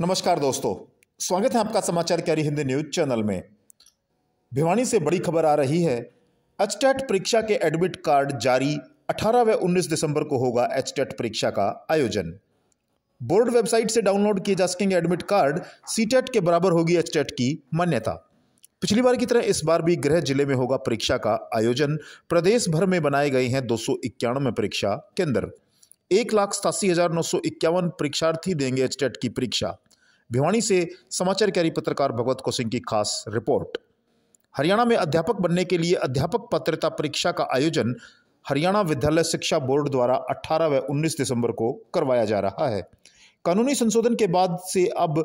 नमस्कार दोस्तों स्वागत है आपका समाचार कैरी हिंदी न्यूज चैनल में भिवानी से बड़ी खबर आ रही है एचटेट परीक्षा के एडमिट कार्ड जारी 18 व 19 दिसंबर को होगा एचटेट परीक्षा का आयोजन बोर्ड वेबसाइट से डाउनलोड किए जा सकेंगे एडमिट कार्ड सीटेट के बराबर होगी एचटेट की मान्यता पिछली बार की तरह इस बार भी गृह जिले में होगा परीक्षा का आयोजन प्रदेश भर में बनाए गए हैं दो परीक्षा केंद्र एक लाख सतासी हजार नौ सौ इक्यावन परीक्षार्थी देंगे एचटेट की परीक्षा भिवानी से समाचार कैरी पत्रकार भगवत सिंह की खास रिपोर्ट हरियाणा में अध्यापक बनने के लिए अध्यापक पात्रता परीक्षा का आयोजन हरियाणा विद्यालय शिक्षा बोर्ड द्वारा 18 व 19 दिसंबर को करवाया जा रहा है कानूनी संशोधन के बाद से अब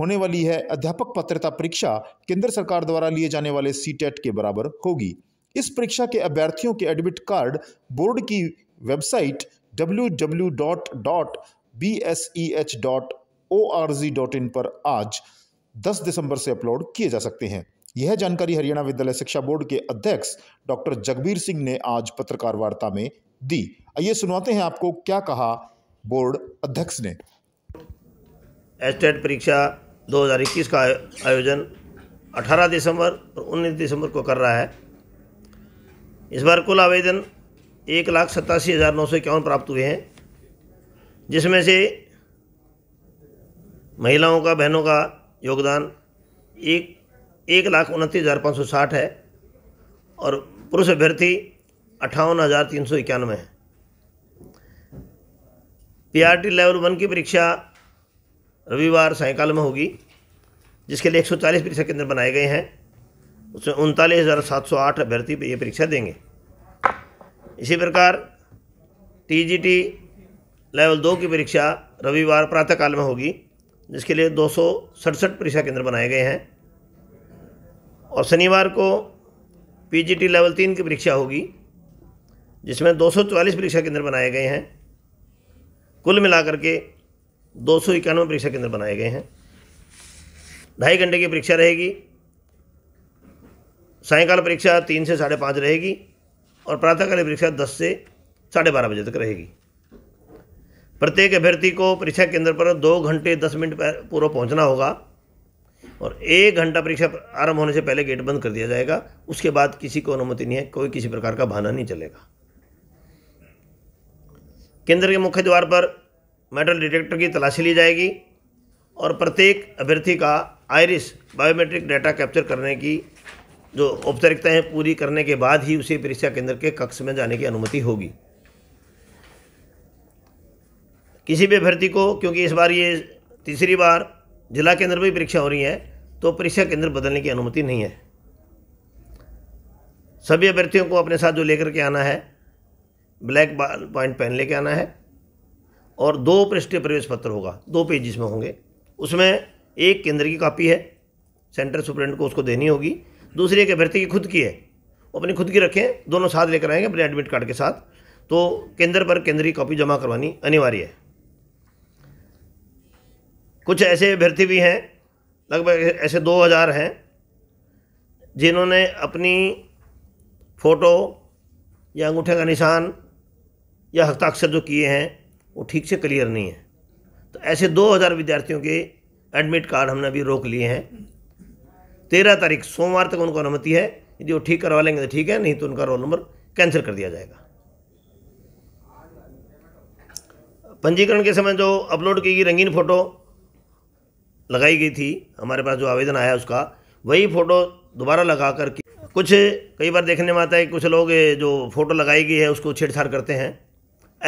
होने वाली है अध्यापक पात्रता परीक्षा केंद्र सरकार द्वारा लिए जाने वाले सीटेट e के बराबर होगी इस परीक्षा के अभ्यर्थियों के एडमिट कार्ड बोर्ड की website W W dot dot dot B S E H O पर आज 10 दिसंबर से अपलोड किए जा सकते हैं यह जानकारी हरियाणा विद्यालय शिक्षा बोर्ड के अध्यक्ष डॉक्टर जगबीर सिंह ने आज पत्रकार वार्ता में दी आइए सुनवाते हैं आपको क्या कहा बोर्ड अध्यक्ष ने एस्टेट परीक्षा 2021 का आयोजन 18 दिसंबर और 19 दिसंबर को कर रहा है इस बार कुल आवेदन एक लाख सत्तासी हज़ार नौ सौ इक्यावन प्राप्त हुए हैं जिसमें से महिलाओं का बहनों का योगदान एक एक लाख उनतीस हज़ार पाँच सौ साठ है और पुरुष अभ्यर्थी अट्ठावन हज़ार तीन सौ इक्यानवे है पीआरटी लेवल वन की परीक्षा रविवार सायकाल में होगी जिसके लिए 140 परीक्षा केंद्र बनाए गए हैं उसमें उनतालीस हज़ार सात सौ आठ अभ्यर्थी ये परीक्षा देंगे इसी प्रकार टीजीटी लेवल दो की परीक्षा रविवार प्रातःकाल में होगी जिसके लिए दो परीक्षा केंद्र बनाए गए हैं और शनिवार को पीजीटी लेवल तीन की परीक्षा होगी जिसमें दो परीक्षा केंद्र बनाए गए हैं कुल मिलाकर के दो परीक्षा केंद्र बनाए गए हैं ढाई घंटे की परीक्षा रहेगी सायंकाल परीक्षा तीन से साढ़े पाँच रहेगी और प्रातःकालीन परीक्षा दस से साढ़े बारह बजे तक रहेगी प्रत्येक अभ्यर्थी को परीक्षा केंद्र पर दो घंटे दस मिनट पूर्व पहुंचना होगा और एक घंटा परीक्षा आरंभ होने से पहले गेट बंद कर दिया जाएगा उसके बाद किसी को अनुमति नहीं है कोई किसी प्रकार का बहाना नहीं चलेगा केंद्र के मुख्य द्वार पर मेटल डिटेक्टर की तलाशी ली जाएगी और प्रत्येक अभ्यर्थी का आयरिस बायोमेट्रिक डाटा कैप्चर करने की जो औपचारिकताएँ पूरी करने के बाद ही उसे परीक्षा केंद्र के कक्ष में जाने की अनुमति होगी किसी भी अभ्यर्थी को क्योंकि इस बार ये तीसरी बार जिला केंद्र पर परीक्षा हो रही है तो परीक्षा केंद्र बदलने की अनुमति नहीं है सभी अभ्यर्थियों को अपने साथ जो लेकर के आना है ब्लैक पॉइंट पेन लेके आना है और दो पृष्ठीय प्रवेश पत्र होगा दो पेज जिसमें होंगे उसमें एक केंद्र की कॉपी है सेंटर सुप्रेंट को उसको देनी होगी दूसरी एक अभ्यर्थी की खुद की है वो अपनी खुद की रखें दोनों साथ लेकर आएंगे अपने एडमिट कार्ड के साथ तो केंद्र पर केंद्रीय कॉपी जमा करवानी अनिवार्य है कुछ ऐसे अभ्यर्थी भी हैं लगभग ऐसे दो हज़ार हैं जिन्होंने अपनी फ़ोटो या अंगूठे का निशान या हस्ताक्षर जो किए हैं वो ठीक से क्लियर नहीं है तो ऐसे 2000 विद्यार्थियों के एडमिट कार्ड हमने अभी रोक लिए हैं तेरह तारीख सोमवार तक उनको अनुमति है यदि वो ठीक करवा लेंगे तो ठीक है नहीं तो उनका रोल नंबर कैंसिल कर दिया जाएगा पंजीकरण के समय जो अपलोड की गई रंगीन फ़ोटो लगाई गई थी हमारे पास जो आवेदन आया उसका वही फ़ोटो दोबारा लगा कर कुछ कई बार देखने में आता है कुछ लोग जो फ़ोटो लगाई गई है उसको छेड़छाड़ करते हैं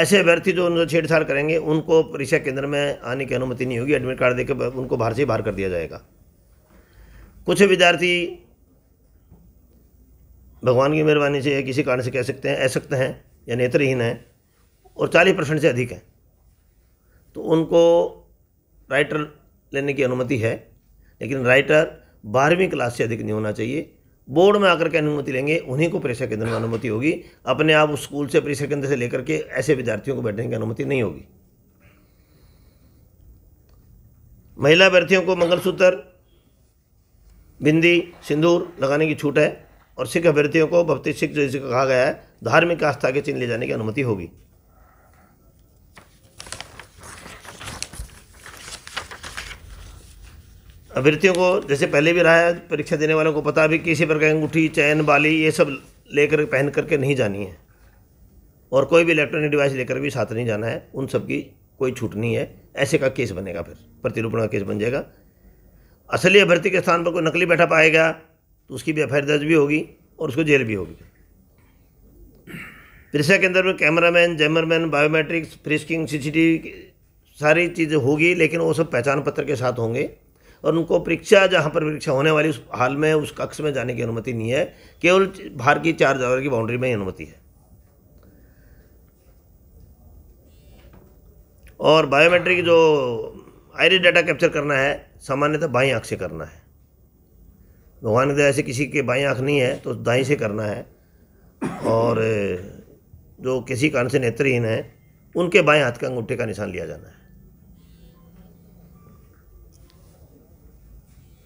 ऐसे अभ्यर्थी जो उनसे छेड़छाड़ करेंगे उनको परीक्षा केंद्र में आने की अनुमति नहीं होगी एडमिट कार्ड देकर उनको बाहर से ही बाहर कर दिया जाएगा कुछ विद्यार्थी भगवान की मेहरबानी से किसी कारण से कह सकते हैं असक्त हैं या नेत्रहीन हैं और चालीस परसेंट से अधिक हैं तो उनको राइटर लेने की अनुमति है लेकिन राइटर बारहवीं क्लास से अधिक नहीं होना चाहिए बोर्ड में आकर के अनुमति लेंगे उन्हीं को परीक्षा केंद्र में अनुमति होगी अपने आप उस स्कूल से परीक्षा केंद्र से लेकर के ऐसे विद्यार्थियों को बैठने की अनुमति नहीं होगी महिला अभ्यर्थियों को मंगलसूत्र बिंदी सिंदूर लगाने की छूट है और सिख अभ्यर्थियों को भक्ति सिख इसे कहा गया है धार्मिक आस्था के चिन्ह ले जाने की अनुमति होगी अभ्यर्थियों को जैसे पहले भी रहा है परीक्षा देने वालों को पता भी किसी प्रकार की अंगूठी चैन बाली ये सब लेकर पहन करके नहीं जानी है और कोई भी इलेक्ट्रॉनिक डिवाइस लेकर भी साथ नहीं जाना है उन सब की कोई छूट नहीं है ऐसे का केस बनेगा फिर प्रतिरूपण का केस बन जाएगा असली अभ्यर्थी के स्थान पर कोई नकली बैठा पाएगा तो उसकी भी एफ दर्ज भी होगी और उसको जेल भी होगी परीक्षा के अंदर में cameraman jammerman biometrics frisking CCTV सारी चीज़ें होगी लेकिन वो सब पहचान पत्र के साथ होंगे और उनको परीक्षा जहाँ पर परीक्षा होने वाली उस हाल में उस कक्ष में जाने की अनुमति नहीं है केवल बाहर की चार जगह की बाउंड्री में ही अनुमति है और बायोमेट्रिक जो आयरिस डाटा कैप्चर करना है सामान्यतः बाई आँख से करना है भगवान के ऐसे किसी के बाई आँख नहीं है तो दाई से करना है और जो किसी कारण से नेत्रहीन है उनके बाएं हाथ के अंगूठे का निशान लिया जाना है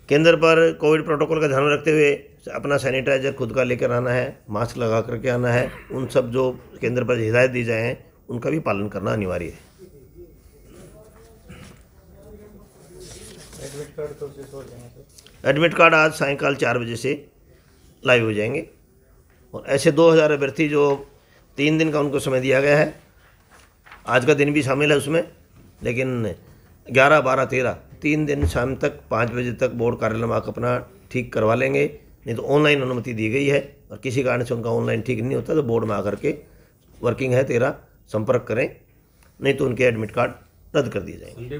केंद्र पर कोविड प्रोटोकॉल का ध्यान रखते हुए अपना सैनिटाइजर खुद का लेकर आना है मास्क लगा करके आना है उन सब जो केंद्र पर हिदायत दी जाए हैं उनका भी पालन करना अनिवार्य है एडमिट तो कार्ड आज सायकाल चार बजे से लाइव हो जाएंगे और ऐसे 2000 अभ्यर्थी जो तीन दिन का उनको समय दिया गया है आज का दिन भी शामिल है उसमें लेकिन 11, 12, 13 तीन दिन शाम तक पाँच बजे तक बोर्ड कार्यालय में आकर अपना ठीक करवा लेंगे नहीं तो ऑनलाइन अनुमति दी गई है और किसी कारण से उनका ऑनलाइन ठीक नहीं होता तो बोर्ड में आकर के वर्किंग है तेरा संपर्क करें नहीं तो उनके एडमिट कार्ड रद्द कर दिए जाएंगे